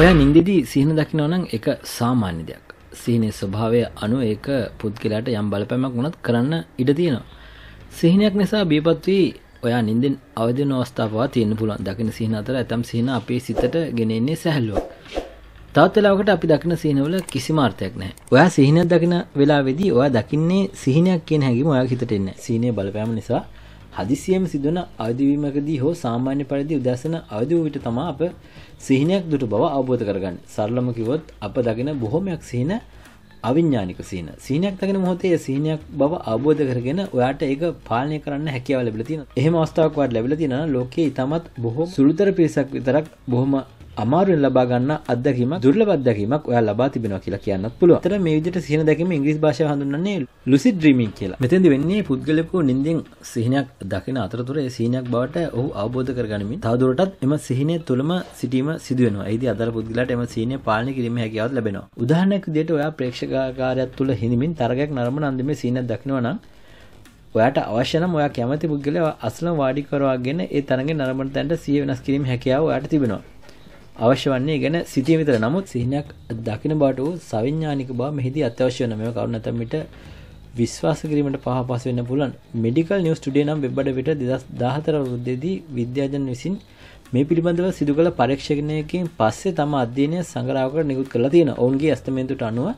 ඔය නින්දෙදී සිහින දකිනවනම් එක සාමාන්‍ය දෙයක් සිහිනේ ස්වභාවය අනුව ඒක පුද්ගලයාට යම් බලපෑමක් වුණත් කරන්න ඉඩ තියෙනවා. සිහිනයක් නිසා බියපත් වී ඔයා නින්දෙන් අවදි වෙන අවස්ථාවක් තියෙන්න පුළුවන්. දකින සිහින අතර ඇතම් සිහින අපේ සිතට ගෙන එන්නේ සැහැල්ලුවක්. තවත් වෙලාවකට අපි දකින සිහිනවල කිසිම අර්ථයක් නැහැ. ඔයා සිහිනයක් දකින වෙලාවේදී ඔයා දකින්නේ සිහිනයක් කියන හැඟීම ඔයාගේ හිතට එන්නේ නැහැ. සිහිනේ බලපෑම නිසා හදිසියෙම සිදුවන අවදිවීමකදී හෝ සාමාන්‍ය පරිදි උදැසන අවදි වූ විට තමා අප සිහිනයක් දුටු බව අවබෝධ කරගන්න. සරලම කිව්වොත් අප දකින බොහොමයක් සිහින අවිඥානික සිහින. සිහිනයක් දකින මොහොතේ සිහිනයක් බව අවබෝධ කරගෙන ඔයාට ඒක පාලනය කරන්න හැකියාව ලැබිලා තියෙනවා. එහෙම අවස්ථාවක් වාට ලැබිලා තියෙනවා නම් ලෝකයේ ඊටමත් බොහෝ සුළුතර පිරිසක් විතරක් බොහොම අමාරුවෙන් ලබා ගන්න අත්දැකීමක් දුර්ලභ අත්දැකීමක් ඔයා ලබා තිබෙනවා කියලා කියන්නත් පුළුවන්. ඒතර මේ විදිහට සිහින දැකීම ඉංග්‍රීසි භාෂාව හඳුන්වන්නේ lucid dreaming කියලා. මෙතෙන්දි වෙන්නේ පුද්ගලයෙකු නිින්දෙන් සිහිනයක් දකින අතරතුර ඒ සිහිනයක් බවට ඔහු අවබෝධ කරගනිමින් තවදුරටත් එම සිහිනය තුළම සිටීම සිදු වෙනවා. ඒදී අදාළ පුද්ගලයාට එම සිහිනය පාලනය කිරීමේ හැකියාවත් ලැබෙනවා. උදාහරණයක් විදිහට ඔයා ප්‍රේක්ෂකාගාරයක් තුළ හිඳමින් තරගයක් නරඹන අන්දමේ සිහිනයක් දකිනවා නම් ඔයාට අවශ්‍යනම් ඔයා කැමති පුද්ගලයා අස්ලම් වාඩි කරවාගෙන ඒ තරගේ නරඹන තැනට සිය වෙනස් කිරීම හැකියාව ඔයාට තිබෙනවා. අවශ්‍ය වන්නේ ගැන සිතිය විතර නමුත් සිහිනයක් දකින බාට වූ සවිඥානික බව මෙහිදී අත්‍යවශ්‍ය වන මෙම කරුණ නැතමිට විශ්වාස කිරීමට පහපස වෙන්න පුළුවන් මෙඩිකල් නිවස් ටුඩේ නම් වෙබ්බඩ විට දෙදස් දාහතර වෘද්ධයේදී විද්‍යාජන් විසින් මේ පිළිබඳව සිදු කළ පරීක්ෂණයකින් පස්සේ තම අධ්‍යයනය සංගරාවකට නිකුත් කරලා තියෙන ඔවුන්ගේ ඇස්තමේන්තුට අනුව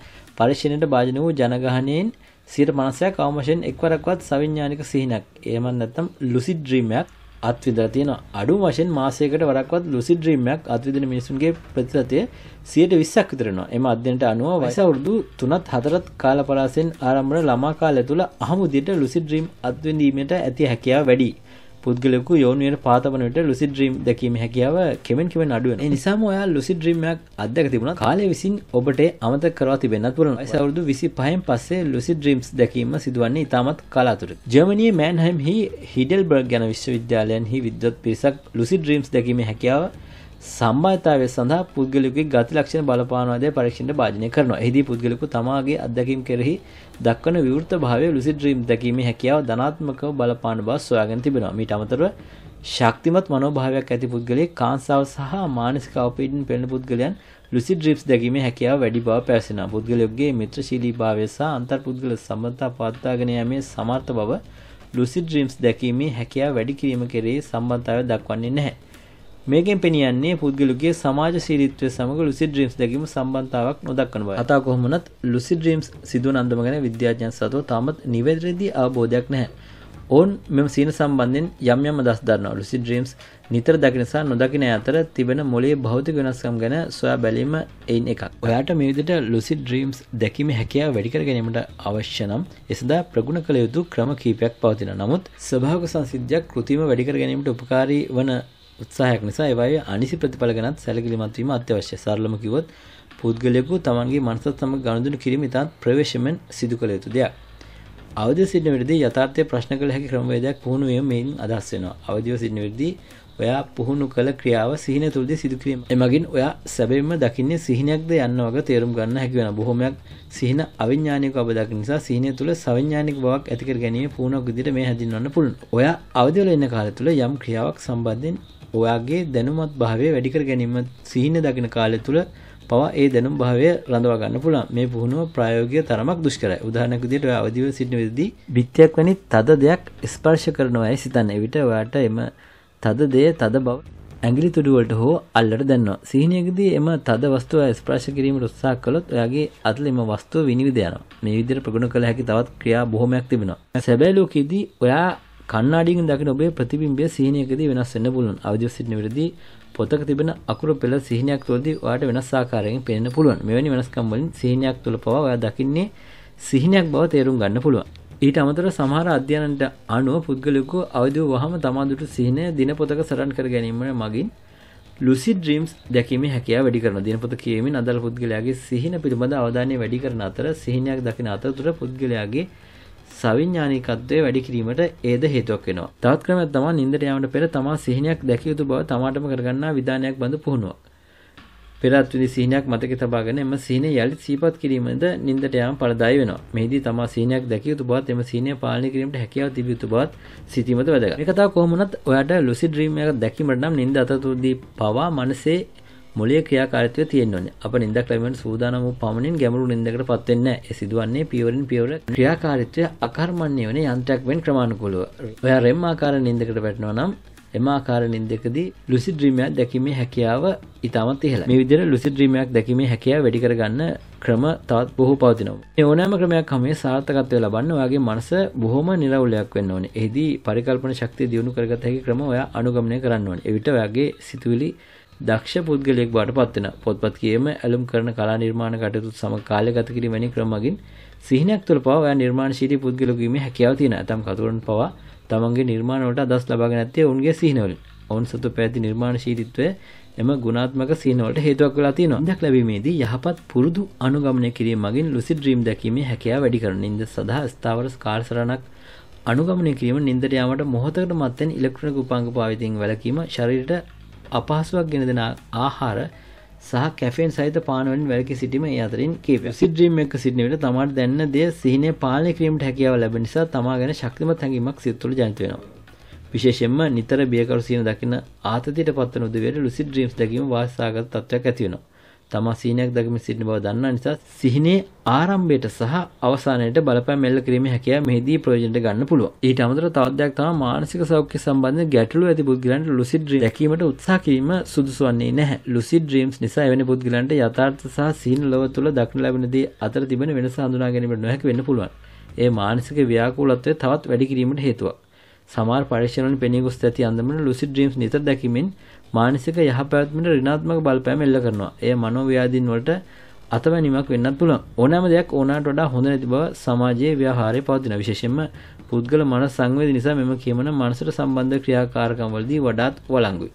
පරීක්ෂණයට භාජන වූ ජනගහනයෙන් සියට මනසයක් අවමශයෙන් එක්වරක්වත් සවිඥානික සිහිනක් එමන් නැත්තම් ලුසිඩ්‍රීමයක් අත්විදලා තියෙනවා. අඩුම වශයෙන් මාසයකට වරක්වත් lucid dream එකක් අත්විදින මිනිසුන්ගේ ප්‍රතිශතය 120ක් විතර වෙනවා. එම අධ්‍යයනයට අනුව වයස අවුරුදු 3ත් 4ත් කාල පරාසයෙන් ආරම්භ වන ළමා කාලය තුළ අහමුදියට lucid dream අත්විඳීමට ඇති හැකියාව වැඩියි. පුද්ගලෙකු යෝනයට පාතවනට ලුසි ද්‍රීම් දැකීම හැකියාව කෙමෙන් කිවෙන් අඩුවන නිසාම ඔයා ලුසි ද්‍රීම්මයක් අදක තිබුණ කාලය විසින් ඔබට අමත කරවා තිබෙන පුරන සවරුදු විසි පහන් පස්සේ ලුසි ද්‍රීම්ස් දැකීම සිදුවන්නේ ඉතාමත් කලාතුර ජර්මනයේ මෑන්හයිම් හි හිඩල් බර්ග ගැන විශ්වවිද්‍යාලයන් හි විද්වත් පිරිසක් ලුසි ද්‍රීම්ස් දැකීම හැකියාව සම්බන්ධතාවය සඳහා පුද්ගලිකුගේ ගති ලක්ෂණ බලපානවාදය පරීක්ෂණයට භාජනය කරනවා. එහිදී පුද්ගලකු තමාගේ අත්දැකීම් කෙරෙහි දක්වන විවෘත භාවය ලුසිඩ් ඩ්‍රීම් දැකීමේ හැකියාව ධනාත්මකව බලපාන බව සොයාගෙන තිබෙනවා. මීට අමතරව ශක්තිමත් මනෝභාවයක් ඇති පුද්ගලයෙක් කාන්සාව සහ මානසික අවපීඩන පෙළෙන පුද්ගලයන් ලුසිඩ් ඩ්‍රීම්ස් දැකීමේ හැකියාව වැඩි බව පැවසෙනවා. පුද්ගලයෙකුගේ මිත්‍රශීලීභාවය සහ අන්තර්පුද්ගල සම්බන්ධතා පවත්වාගෙන යාමේ සමර්ථ බව ලුසිඩ් ඩ්‍රීම්ස් දැකීමේ හැකියාව වැඩි කිරීම කෙරෙහි සම්බන්ධතාවය දක්වන්නේ නැහැ. මේකෙන් පෙනියන්නේ පුද්ගලුගේ සමාජශීලීත්වය සමග ලුසිඩ් ඩ්‍රීම්ස් දැකීම සම්බන්ධතාවක් නොදක්වන බව. අතා කොහොමනත් ලුසිඩ් ඩ්‍රීම්ස් සිදුවන අන්දම ගැන විද්‍යාඥයන් සතුව තාමත් නිවැරදි අවබෝධයක් නැහැ. ඔවුන් මෙම සීන සම්බන්ධයෙන් යම් යම් අදහස් දරනවා. ලුසිඩ් ඩ්‍රීම්ස් නිතර දකින සහ නොදකින අතර තිබෙන මොලේ භෞතික වෙනස්කම් ගැන සොයා බැලීම එයින් එකක්. ඔයාට මේ විදිහට ලුසිඩ් ඩ්‍රීම්ස් දැකීමේ හැකියාව වැඩි කර ගැනීමට අවශ්‍ය නම් එසදා ප්‍රගුණ කළ යුතු ක්‍රම කීපයක් පවතිනවා. නමුත් ස්වභාවික සංසිද්ධියක් කෘතිම වැඩි කර ගැනීමට උපකාරී වන උත්සාහයක් නිසා ඒවයි අනිසි ප්‍රතිඵල ගැනත් සැලකිලිමත් වීම අත්‍යවශ්‍යයි. සරලම කිව්වොත් පුද්ගලයෙකු තමන්ගේ මනසත් සමග ගනුදෙනු කිරීම ඉතාමත් ප්‍රවේශමෙන් සිදු කළ යුතු දෙයක්. අවදිව සිටින විටදී යථාර්ථයේ ප්‍රශ්න කළ හැකි ක්‍රමවේදයක් පුහුණු වීම මේන් අදහස් වෙනවා. අවදිව සිටින විටදී ඔයා පුහුණු කළ ක්‍රියාව සිහින තුළදී සිදු කිරීම. එමගින් ඔයා සැබවින්ම දකින්නේ සිහිනයක්ද යන්න වගේ තේරුම් ගන්න හැකි වෙනවා. බොහොමයක් සිහින අවිඥානික ඔබ දකින නිසා සිහිනය තුළ සවිඥානික බවක් ඇති කර ගැනීම පුහුණුවක් විදිහට මේ හැඳින්වන්න පුළුවන්. ඔයා අවදි වෙලා ඉන්න කාලය තුළ යම් ක්‍රියාවක් සම්බන්ධයෙන් ඔයාගේ දැනුමත් භාවය වැඩිකර ගැනීම සිහින දකින කාලය තුළ පවා ඒ දැනුම් භාවය රඳවා ගන්න පුළුවන් මේ පුහුණුව ප්‍රායෝගික තරමක් දුෂ්කරයි උදාහරණයක් විදිහට ඔය අවදිව සිටින වෙද්දී බිත්තියක් වැනි තද දෙයක් ස්පර්ශ කරනවායි සිතන්න එවිට ඔයාට එම තද දෙය තද බව ඇගිලි තුඩුවලට හෝ අල්ලට දන්නවා සිහිනයකදී එම තද වස්තුව ස්ප්‍රශ කිරීමට උත්සා කළොත් ඔයාගේ අතල එම වස්තුව විනිවිද යනවා මේ විදිහට ප්‍රගුණ කළ හැකි තවත් ක්‍රියා බොහොමයක් තිබෙනවා සැබෑ ලෝකයේදී ඔයා කන්නාඩියෙන් දකින ඔබේ ප්‍රතිබිම්බය සිහිනයකදී වෙනස් වෙන්න පුළුවන්. අවදිව සිටින විටදී පොතක තිබෙන අකුරු පෙළ සිහිනයක් තුළදී ඔයාට වෙනස් ආකාරයෙන් පේන්න පුළුවන්. මෙවැනි වෙනස්කම් වලින් සිහිනයක් තුළ පවා ඔයා දකින්නේ සිහිනයක් බව තේරුම් ගන්න පුළුවන්. ඊට අමතර සමහර අධ්‍යයනට අනුව පුද්ගලයකු අවදි වහම තමාදුට සිහිනය දිනපොතක සරන් කර ගැනීමට මගින් ලුසි ඩ්‍රීම්ස් දැකීම හැකිය වැඩි කරන දිනපොත කියමින් අදල් පුද්ගලයාගේ සිහින පිළිබඳ අවධානය වැඩි කරන අතර සිහිනයක් දකින අතරතුර පුද්ගලයාගේ සවිඥානිකත්වය වැඩි කිරීමට ඒද හේතුවක් වෙනවා. තවත් ක්‍රමයක් තමයි නිින්දට යාමට පෙර තමා සිහිනයක් දැකිය යුතු බව තමාටම කරගන්නා විධානයක් බඳු පුහුණුවක්. පෙරත් විදි සිහිනයක් මතක තබාගෙන එම සිහිනය යළිත් සිහිපත් කිරීමද නිින්දට යාම පළදායි වෙනවා. මෙහිදී තමා සිහිනයක් දැකිය යුතු බවත් එම සිහිනය පාලනය කිරීමට හැකියාව තිබිය යුතු බවත් සිතීමද වැදගත්. මේ කතාව කොහොම වුණත් ඔයාට ලුසිඩ් ඩ්‍රීම් එකක් දැකීමට නම් නිින්ද අතතුරදී පවා මනසේ මොලේ ක්‍රියාකාරිතය තියෙන්නේ. අප නිින්දක් ලැබීමට සූදානම් වූ පමණින් ගැඹුරු නිින්දකට පත් වෙන්නේ නැහැ. ඒ සිදුවන්නේ පියවරින් පියවර ක්‍රියාකාරීත්වය අකර්මණ්‍ය වෙන යන්ත්‍රයක් වෙන් ක්‍රමානුකූලව. ඔයා REM ආකාර නිින්දකට වැටෙනවා නම් එම ආකාර නිින්දකදී ලුසිඩ් ඩ්‍රීමයක් දැකීමේ හැකියාව ඉතාමත් ඉහළ. මේ විදිහට ලුසිඩ් ඩ්‍රීමයක් දැකීමේ හැකියාව වැඩි කරගන්න ක්‍රම තවත් බොහෝ පවතිනවා. මේ ඕනෑම ක්‍රමයක් හැමේ සාර්ථකත්වය ලබන්න ඔයාගේ මනස බොහොම නිරවුලයක් වෙන්න ඕනේ. එෙහිදී පරිකල්පන ශක්තිය දියුණු කරගත හැකි ක්‍රම ඔයා අනුගමනය කරන්න ඕනේ. එවිට ඔයාගේ සිතුවිලි දක්ෂ පුද්ගලයෙක් බවට පත්වෙන පොත්පත් කියම ඇලුම් කරන කලා නිර්මාණ කටයුතු සම කාලගත කිරීමනි ක්‍රමගින් සිහිනයක් තුළ පවා නිර්මාණශීලී පුද්ගලකීම හැකියාව තියෙන ඇතම් කතුරන් පවා තමන්ගේ නිර්මාණවලට අදස් ලබාගෙන ඇත්තේ ඔවුන්ගේ සිහිනවලින් ඔවුන් සතු පැති නිර්මාණශීලීත්වය එම ගුණාත්මක සීනවලට හේතුවක් වෙලා තියෙනවා. ඉන්දක් ලැබීමේදී යහපත් පුරුදු අනුගමනය කිරීම මගින් lucid dream දැකීමේ හැකියාව වැඩි කරන නින්ද සඳහා ස්ථාවර කාලසරණක් අනුගමනය කිරීම නින්දට යාමට මොහොතකට මත්යෙන් ඉලෙක්ට්‍රොනික උපාංග පාවිච්චියෙන් වැළකීම ශරීරයට අපහසුවක් ගෙන දෙෙන ආහාර සහ කැෆෙන් සහිත පානුවෙන් වැලකි සිටීම අතරින් කේප සිද්‍රීම් එක සිටිනට තමට දැන්න දේ සිහින පාලන කිරීමට හැකියාව ලැබ නිසා තමා ගැන ශක්තිම හැඟීමක් සිත්තුළ ජන්තවෙනවා විශේෂෙන්ම නිතර බියකරු සියන දකින ආතතියට පත්වන උදවයට ලුසි ද්‍රීම්ස් දැකීම වාසාගත තත්වයක් ඇතිවෙනවා තමා සීනයක් දකම සිටින බව දන්නා නිසා සිහිනේ ආරම්භයට සහ අවසානයට බලපෑම් එල්ල කිරීමේ හැකියාව මෙහිදී ප්‍රයෝජනට ගන්න පුළුවන්. ඊට අමතරව තවත් දෙයක් තමයි මානසික සෞඛ්‍ය සම්බන්ධ ගැටලු ඇති පුද්ගලයන්ට lucid dream දැකීමට උත්සාහ කිරීම සුදුසු වන්නේ නැහැ. lucid dreams නිසා එවැනි පුද්ගලයන්ට යථාර්ථ සහ සීන ලොව තුළ දක්න ලැබෙන දේ අතර තිබෙන වෙනස හඳුනා ගැනීමට නොහැකි වෙන්න පුළුවන්. ඒ මානසික ව්‍යාකූලත්වය තවත් වැඩි කිරීමට හේතුවක්. සමාර පරීක්ෂණවලින් පෙනී ගොස් ඇති අන්දමට ලුසිඩ් ඩ්‍රීම්ස් නිතර දැකීමෙන් මානසික යහපැවැත්මට ඍණාත්මක බලපෑම එල්ල කරනවා. එය මනෝව්‍යාධීන් වලට අතවැනීමක් වෙන්නත් පුළුවන්. ඕනෑම දෙයක් ඕනෑමට වඩා හොඳ නැති බව සමාජයේ ව්‍යවහාරයේ පවතින. විශේෂයෙන්ම පුද්ගල මනස සංවේදී නිසා මෙම කියමන මනසට සම්බන්ධ ක්‍රියාකාරකම් වලදී වඩාත් වළංගුයි.